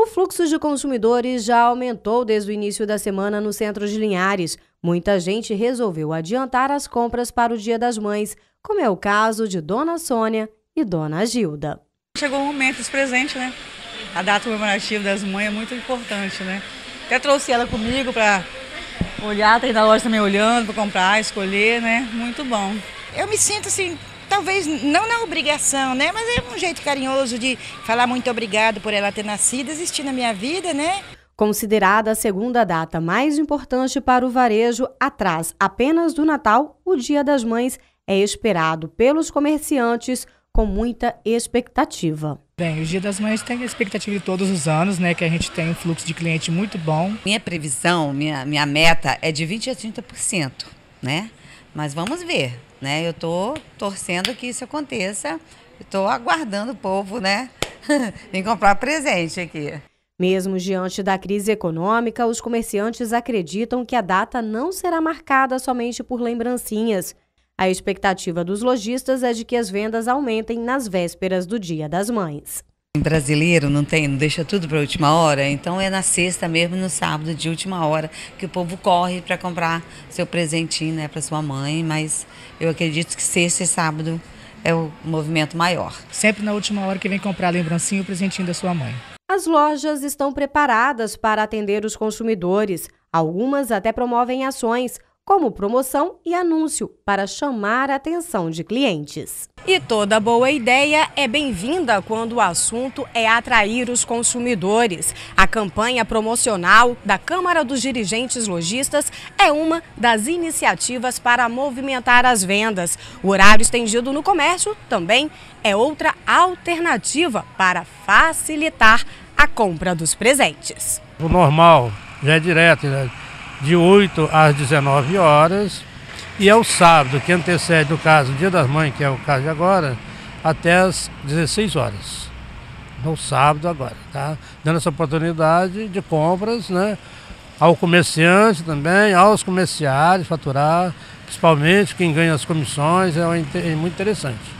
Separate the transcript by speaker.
Speaker 1: O fluxo de consumidores já aumentou desde o início da semana no centro de Linhares. Muita gente resolveu adiantar as compras para o Dia das Mães, como é o caso de Dona Sônia e Dona Gilda. Chegou o momento dos presentes, né? A data comemorativa das mães é muito importante, né? Até trouxe ela comigo para olhar, tá aí na loja também olhando, para comprar, escolher, né? Muito bom. Eu me sinto assim, talvez não na obrigação, né? Mas é um jeito carinhoso de falar muito obrigado por ela ter nascido, existir na minha vida, né? Considerada a segunda data mais importante para o varejo, atrás apenas do Natal, o Dia das Mães é esperado pelos comerciantes com muita expectativa. Bem, o Dia das Mães tem a expectativa de todos os anos, né? Que a gente tem um fluxo de cliente muito bom. Minha previsão, minha, minha meta é de
Speaker 2: 20% a 30%, né? Mas vamos ver, né? Eu tô torcendo que isso
Speaker 1: aconteça. Estou aguardando o povo, né? Vem comprar presente aqui. Mesmo diante da crise econômica, os comerciantes acreditam que a data não será marcada somente por lembrancinhas. A expectativa dos lojistas é de que as vendas aumentem nas vésperas do Dia das Mães.
Speaker 2: Brasileiro não tem, não deixa tudo para a última hora, então é na sexta mesmo, no sábado de última hora que o povo corre para comprar seu presentinho, né, para sua mãe, mas eu acredito que sexta e sábado
Speaker 1: é o movimento maior. Sempre na última hora que vem comprar lembrancinha o presentinho da sua mãe. As lojas estão preparadas para atender os consumidores. Algumas até promovem ações como promoção e anúncio para chamar a atenção de clientes. E toda boa ideia é bem-vinda quando o assunto é atrair os consumidores. A campanha promocional da Câmara dos Dirigentes Lojistas é uma das iniciativas para movimentar as vendas. O horário estendido no comércio também é outra alternativa para facilitar a compra dos presentes.
Speaker 3: O normal já é direto, né? de 8 às 19 horas, e é o sábado, que antecede o caso Dia das Mães, que é o caso de agora, até às 16 horas. No sábado agora, tá? Dando essa oportunidade de compras, né? Ao comerciante também, aos comerciários faturar, principalmente quem ganha as comissões, é, é muito interessante.